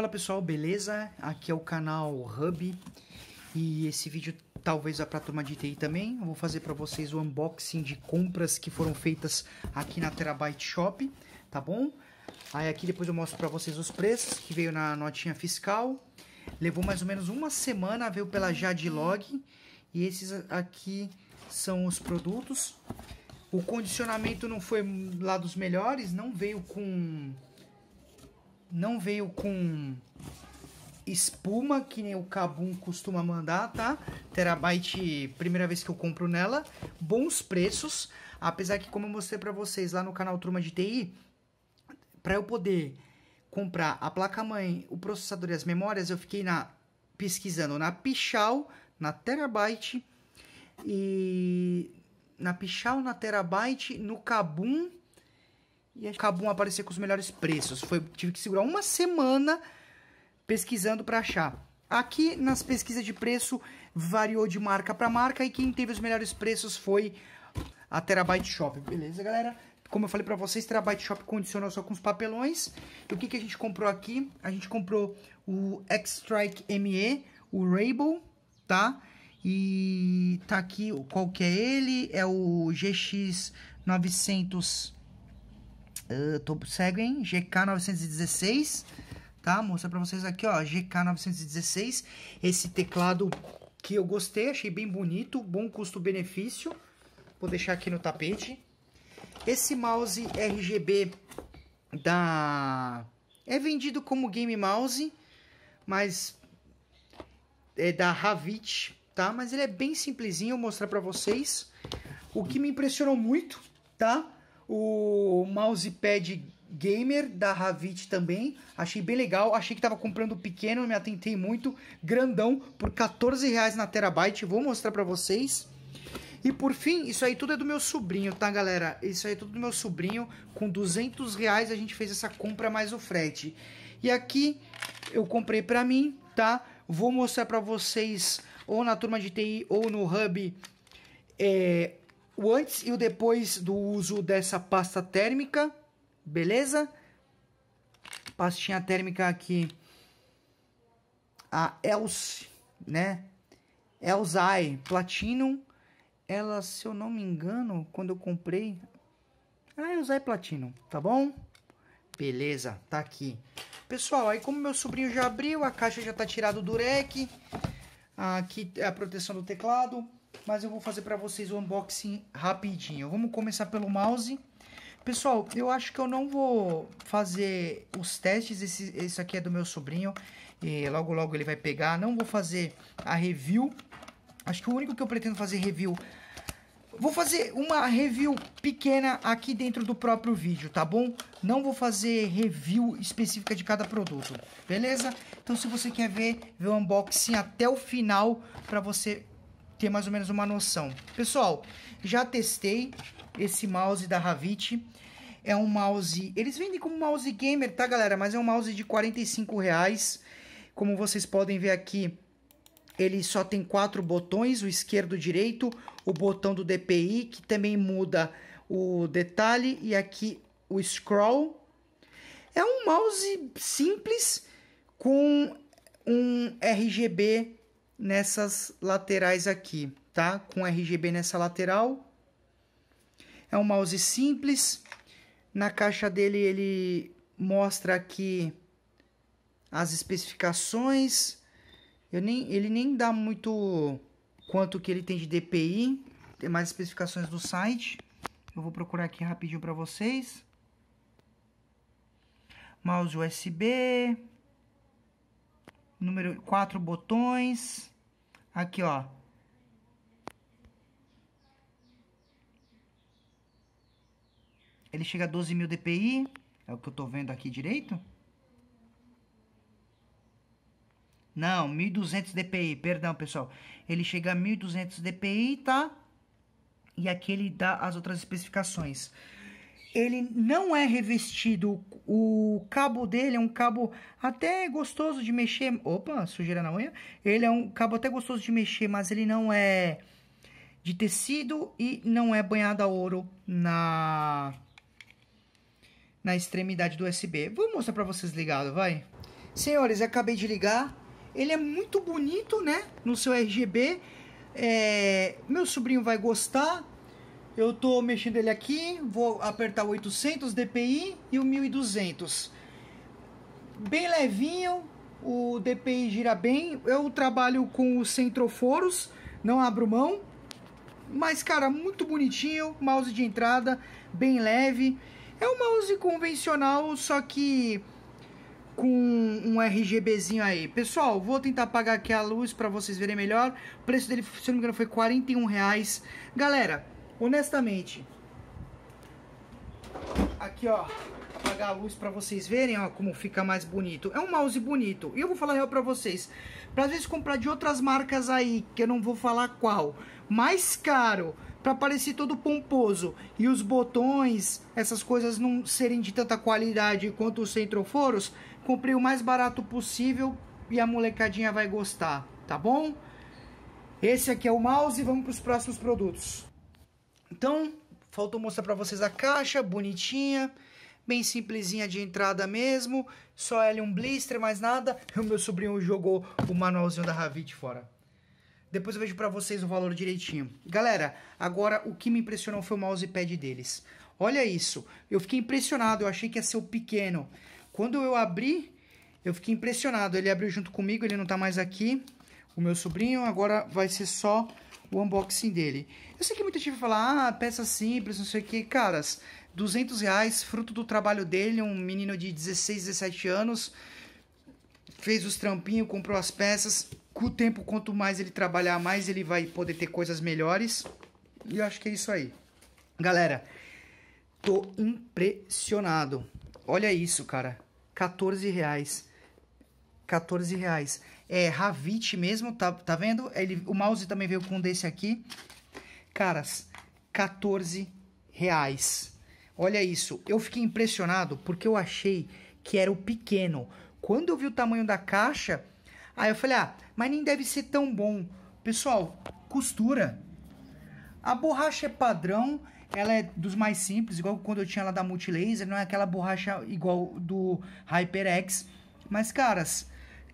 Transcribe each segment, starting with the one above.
Fala pessoal, beleza? Aqui é o canal Hub e esse vídeo talvez vá para tomar turma de TI também. Eu vou fazer para vocês o unboxing de compras que foram feitas aqui na Terabyte Shop, tá bom? Aí aqui depois eu mostro para vocês os preços que veio na notinha fiscal. Levou mais ou menos uma semana, veio pela Jadlog e esses aqui são os produtos. O condicionamento não foi lá dos melhores, não veio com não veio com espuma, que nem o Kabum costuma mandar, tá? Terabyte, primeira vez que eu compro nela. Bons preços, apesar que, como eu mostrei pra vocês lá no canal Truma de TI, pra eu poder comprar a placa-mãe, o processador e as memórias, eu fiquei na pesquisando na Pichal, na Terabyte e na Pichal, na Terabyte, no Kabum e a Kabum aparecer com os melhores preços. Foi, tive que segurar uma semana pesquisando para achar. Aqui nas pesquisas de preço variou de marca para marca e quem teve os melhores preços foi a Terabyte Shop. Beleza, galera? Como eu falei para vocês, Terabyte Shop condicionou só com os papelões. E o que, que a gente comprou aqui? A gente comprou o X-Strike ME, o Rainbow, tá? E tá aqui qual que é ele, é o GX 900 Uh, tô, hein? GK916, tá? Mostrar pra vocês aqui, ó, GK916. Esse teclado que eu gostei, achei bem bonito, bom custo-benefício. Vou deixar aqui no tapete. Esse mouse RGB da... É vendido como Game Mouse, mas é da Havit, tá? Mas ele é bem simplesinho, vou mostrar pra vocês. O que me impressionou muito, tá? o mousepad gamer da Havit também. Achei bem legal. Achei que tava comprando pequeno, me atentei muito. Grandão por 14 reais na terabyte. Vou mostrar para vocês. E por fim, isso aí tudo é do meu sobrinho, tá, galera? Isso aí é tudo do meu sobrinho. Com 200 reais a gente fez essa compra mais o frete. E aqui eu comprei pra mim, tá? Vou mostrar pra vocês ou na turma de TI ou no Hub é, o antes e o depois do uso dessa pasta térmica, beleza? Pastinha térmica aqui, a Else, né? Elzai Platinum, ela, se eu não me engano, quando eu comprei, ah, Elzai Platinum, tá bom? Beleza, tá aqui. Pessoal, aí como meu sobrinho já abriu, a caixa já tá tirada do rec, aqui é a proteção do teclado, mas eu vou fazer para vocês o unboxing rapidinho. Vamos começar pelo mouse. Pessoal, eu acho que eu não vou fazer os testes, esse, esse aqui é do meu sobrinho, e logo logo ele vai pegar. Não vou fazer a review, acho que o único que eu pretendo fazer review... Vou fazer uma review pequena aqui dentro do próprio vídeo, tá bom? Não vou fazer review específica de cada produto, beleza? Então se você quer ver, o unboxing até o final para você ter mais ou menos uma noção. Pessoal, já testei esse mouse da RAVIT É um mouse... Eles vendem como mouse gamer, tá, galera? Mas é um mouse de 45 reais. Como vocês podem ver aqui, ele só tem quatro botões, o esquerdo, o direito, o botão do DPI, que também muda o detalhe, e aqui o scroll. É um mouse simples com um RGB nessas laterais aqui, tá? Com RGB nessa lateral. É um mouse simples. Na caixa dele ele mostra aqui as especificações. Eu nem, ele nem dá muito quanto que ele tem de DPI. Tem mais especificações do site. Eu vou procurar aqui rapidinho para vocês. Mouse USB. Número 4 botões. Aqui, ó. Ele chega a 12.000 mil DPI. É o que eu tô vendo aqui direito? Não, 1.200 DPI. Perdão, pessoal. Ele chega a 1.200 DPI, tá? E aqui ele dá as outras especificações ele não é revestido. O cabo dele é um cabo até gostoso de mexer. Opa, sujeira na unha. Ele é um cabo até gostoso de mexer, mas ele não é de tecido e não é banhado a ouro na na extremidade do USB. Vou mostrar para vocês ligado, vai. Senhores, acabei de ligar. Ele é muito bonito, né? No seu RGB. É... Meu sobrinho vai gostar eu tô mexendo ele aqui, vou apertar 800 DPI e o 1200. Bem levinho, o DPI gira bem. Eu trabalho com os centroforos, não abro mão. Mas, cara, muito bonitinho, mouse de entrada, bem leve. É um mouse convencional, só que com um RGBzinho aí. Pessoal, vou tentar apagar aqui a luz para vocês verem melhor. O preço dele, se não me engano, foi R$41,00. reais. Galera, honestamente, aqui ó, apagar a luz para vocês verem ó, como fica mais bonito. É um mouse bonito. E eu vou falar real para vocês. Para as vezes comprar de outras marcas aí, que eu não vou falar qual, mais caro, para parecer todo pomposo e os botões, essas coisas não serem de tanta qualidade quanto os Centroforos, comprei o mais barato possível e a molecadinha vai gostar, tá bom? Esse aqui é o mouse, vamos para os próximos produtos. Então, faltou mostrar para vocês a caixa, bonitinha, bem simplesinha de entrada mesmo, só ela um blister, mais nada. O meu sobrinho jogou o manualzinho da Revit fora. Depois eu vejo para vocês o valor direitinho. Galera, agora o que me impressionou foi o mousepad deles. Olha isso, eu fiquei impressionado, eu achei que ia ser o pequeno. Quando eu abri, eu fiquei impressionado. Ele abriu junto comigo, ele não tá mais aqui. O meu sobrinho, agora vai ser só o unboxing dele. Eu sei que muita gente vai falar, ah, peça simples, não sei o que. Caras, 200 reais, fruto do trabalho dele, um menino de 16, 17 anos, fez os trampinhos, comprou as peças. Com o tempo, quanto mais ele trabalhar, mais ele vai poder ter coisas melhores. E eu acho que é isso aí. Galera, tô impressionado. Olha isso, cara. 14 reais. 14 reais. É, Ravit mesmo, tá, tá vendo? Ele, o mouse também veio com um desse aqui. Caras, 14 reais. Olha isso, eu fiquei impressionado porque eu achei que era o pequeno. Quando eu vi o tamanho da caixa, aí eu falei, ah, mas nem deve ser tão bom. Pessoal, costura. A borracha é padrão, ela é dos mais simples, igual quando eu tinha lá da Multilaser, não é aquela borracha igual do HyperX. Mas, caras,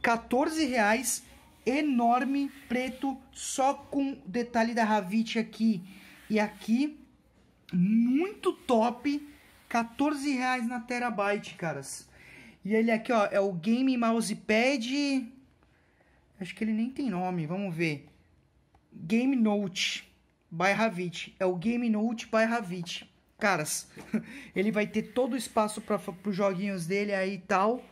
14 reais, enorme, preto, só com detalhe da Ravite aqui e aqui. Muito top, 14 reais na Terabyte, caras. E ele aqui, ó, é o Game Mousepad... Acho que ele nem tem nome, vamos ver. Game Note by Ravit. É o Game Note by Ravit. Caras, ele vai ter todo o espaço para os joguinhos dele aí e tal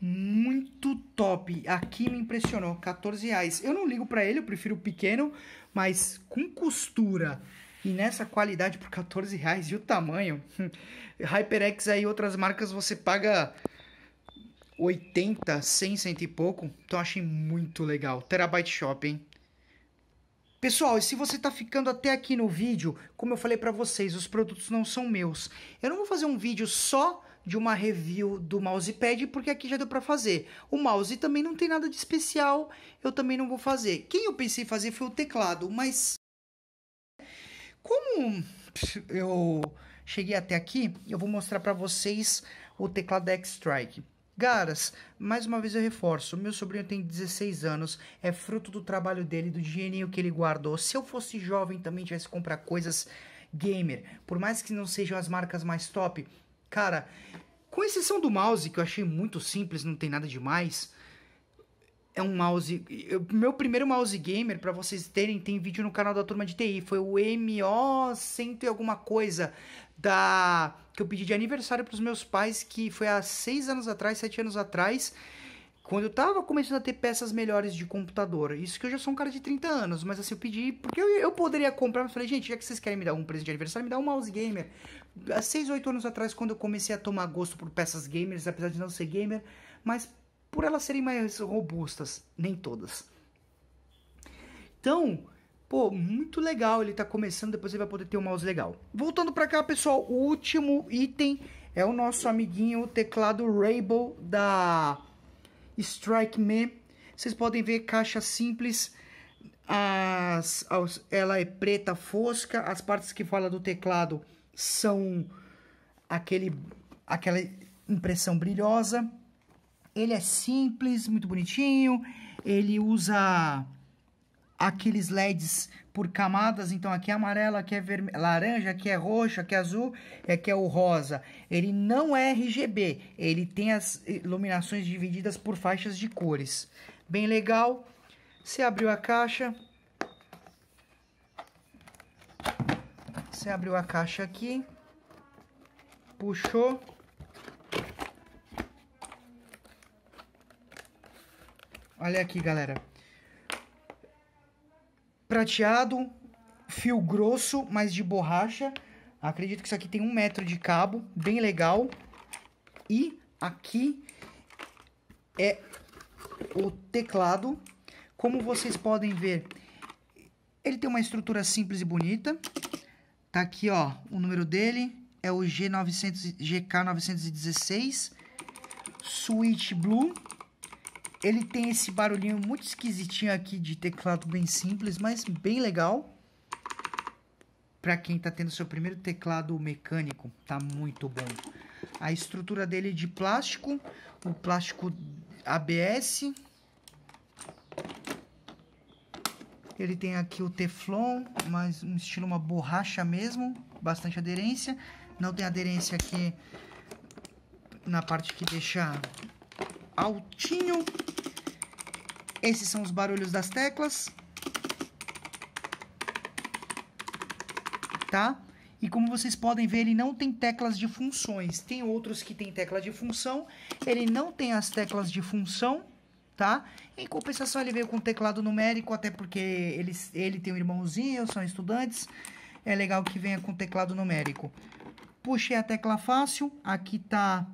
muito top. Aqui me impressionou, 14 reais. Eu não ligo para ele, eu prefiro o pequeno, mas com costura e nessa qualidade por 14 reais e o tamanho. HyperX aí outras marcas você paga 80, 100, e pouco. Então achei muito legal. Terabyte shopping Pessoal, e se você está ficando até aqui no vídeo, como eu falei para vocês, os produtos não são meus. Eu não vou fazer um vídeo só de uma review do mousepad, porque aqui já deu para fazer. O mouse também não tem nada de especial, eu também não vou fazer. Quem eu pensei em fazer foi o teclado, mas como eu cheguei até aqui, eu vou mostrar para vocês o teclado X-Strike. Garas, mais uma vez eu reforço, meu sobrinho tem 16 anos, é fruto do trabalho dele, do dinheirinho que ele guardou. Se eu fosse jovem também tivesse que comprar coisas gamer, por mais que não sejam as marcas mais top, Cara, com exceção do mouse, que eu achei muito simples, não tem nada demais. É um mouse. Eu, meu primeiro mouse gamer, para vocês terem, tem vídeo no canal da turma de TI. Foi o MO100 e alguma coisa da que eu pedi de aniversário para os meus pais, que foi há seis anos atrás, sete anos atrás quando eu tava começando a ter peças melhores de computador, isso que eu já sou um cara de 30 anos, mas assim, eu pedi, porque eu, eu poderia comprar, mas falei, gente, já que vocês querem me dar um presente de aniversário, me dá um mouse gamer. Há 6, 8 anos atrás, quando eu comecei a tomar gosto por peças gamers, apesar de não ser gamer, mas por elas serem mais robustas, nem todas. Então, pô, muito legal, ele tá começando, depois ele vai poder ter um mouse legal. Voltando pra cá, pessoal, o último item é o nosso amiguinho o teclado Rainbow da Strike Me. Vocês podem ver caixa simples, as, as, ela é preta fosca, as partes que fala do teclado são aquele, aquela impressão brilhosa. Ele é simples, muito bonitinho, ele usa aqueles LEDs por camadas, então aqui é amarelo, aqui é vermelho, laranja, aqui é roxo, aqui é azul, aqui é o rosa. Ele não é RGB, ele tem as iluminações divididas por faixas de cores. Bem legal. Você abriu a caixa. Você abriu a caixa aqui. Puxou. Olha aqui, galera prateado, fio grosso, mas de borracha. Acredito que isso aqui tem um metro de cabo, bem legal. E aqui é o teclado. Como vocês podem ver, ele tem uma estrutura simples e bonita. Tá aqui, ó, o número dele é o G900, GK916, Switch Blue. Ele tem esse barulhinho muito esquisitinho aqui de teclado bem simples, mas bem legal. Para quem está tendo seu primeiro teclado mecânico, tá muito bom. A estrutura dele é de plástico, o plástico ABS. Ele tem aqui o Teflon, mas um estilo uma borracha mesmo, bastante aderência. Não tem aderência aqui na parte que deixa altinho. Esses são os barulhos das teclas. Tá? E como vocês podem ver, ele não tem teclas de funções. Tem outros que tem tecla de função. Ele não tem as teclas de função, tá? Em compensação, ele veio com teclado numérico, até porque ele, ele tem um irmãozinho, são estudantes. É legal que venha com teclado numérico. Puxei a tecla fácil. Aqui tá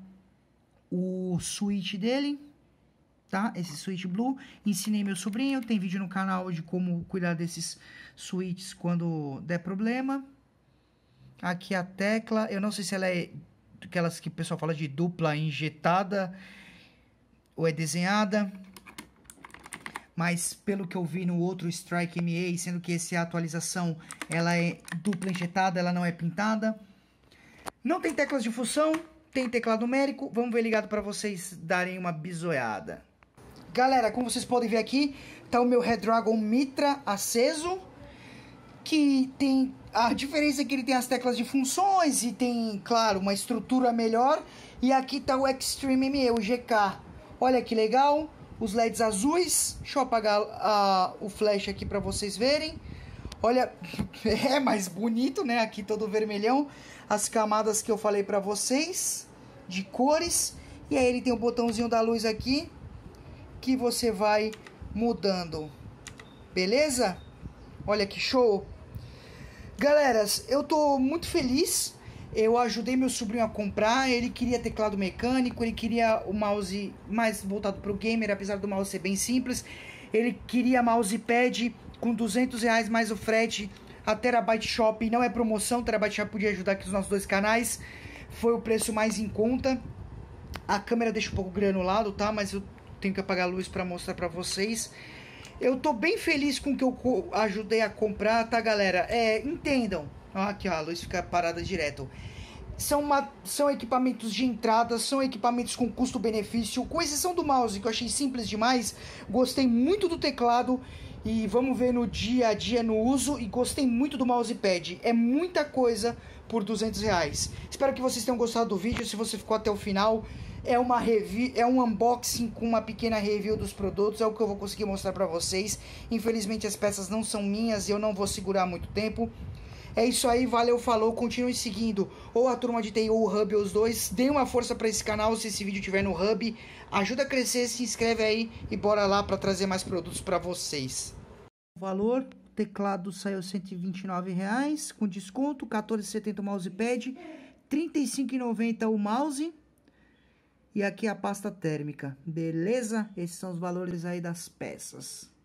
o switch dele, tá? Esse switch blue. Ensinei meu sobrinho, tem vídeo no canal de como cuidar desses switches quando der problema. Aqui a tecla, eu não sei se ela é aquelas que o pessoal fala de dupla injetada ou é desenhada. Mas pelo que eu vi no outro Strike MA, sendo que essa é atualização ela é dupla injetada, ela não é pintada. Não tem teclas de função, tem teclado numérico, vamos ver ligado para vocês darem uma bisoiada. Galera, como vocês podem ver aqui, tá o meu Redragon Mitra aceso, que tem a diferença é que ele tem as teclas de funções e tem, claro, uma estrutura melhor. E aqui tá o Extreme ME, o GK. Olha que legal, os LEDs azuis. Deixa eu apagar uh, o flash aqui para vocês verem. Olha, é mais bonito, né? Aqui todo vermelhão. As camadas que eu falei pra vocês, de cores. E aí ele tem o um botãozinho da luz aqui, que você vai mudando. Beleza? Olha que show! Galeras, eu tô muito feliz. Eu ajudei meu sobrinho a comprar. Ele queria teclado mecânico, ele queria o mouse mais voltado pro gamer, apesar do mouse ser bem simples. Ele queria mousepad com 200 reais mais o frete a Terabyte Shop. Não é promoção, Terabyte Shop podia ajudar aqui os nossos dois canais. Foi o preço mais em conta. A câmera deixa um pouco granulado, tá? Mas eu tenho que apagar a luz para mostrar para vocês. Eu tô bem feliz com o que eu ajudei a comprar, tá, galera? É, entendam. aqui ó, a luz fica parada direto. São, uma, são equipamentos de entrada, são equipamentos com custo-benefício, com exceção do mouse, que eu achei simples demais. Gostei muito do teclado e vamos ver no dia a dia no uso e gostei muito do mousepad. É muita coisa por 200 reais. Espero que vocês tenham gostado do vídeo. Se você ficou até o final, é uma review, é um unboxing com uma pequena review dos produtos, é o que eu vou conseguir mostrar para vocês. Infelizmente as peças não são minhas e eu não vou segurar muito tempo. É isso aí, valeu, falou, continue seguindo ou a turma de TI ou o Hub, os dois. Dê uma força para esse canal se esse vídeo estiver no Hub. Ajuda a crescer, se inscreve aí e bora lá para trazer mais produtos para vocês. O valor, o teclado saiu R$ 129,00, com desconto, R$ 14,70 o mousepad, R$ 35,90 o mouse e aqui a pasta térmica, beleza? Esses são os valores aí das peças.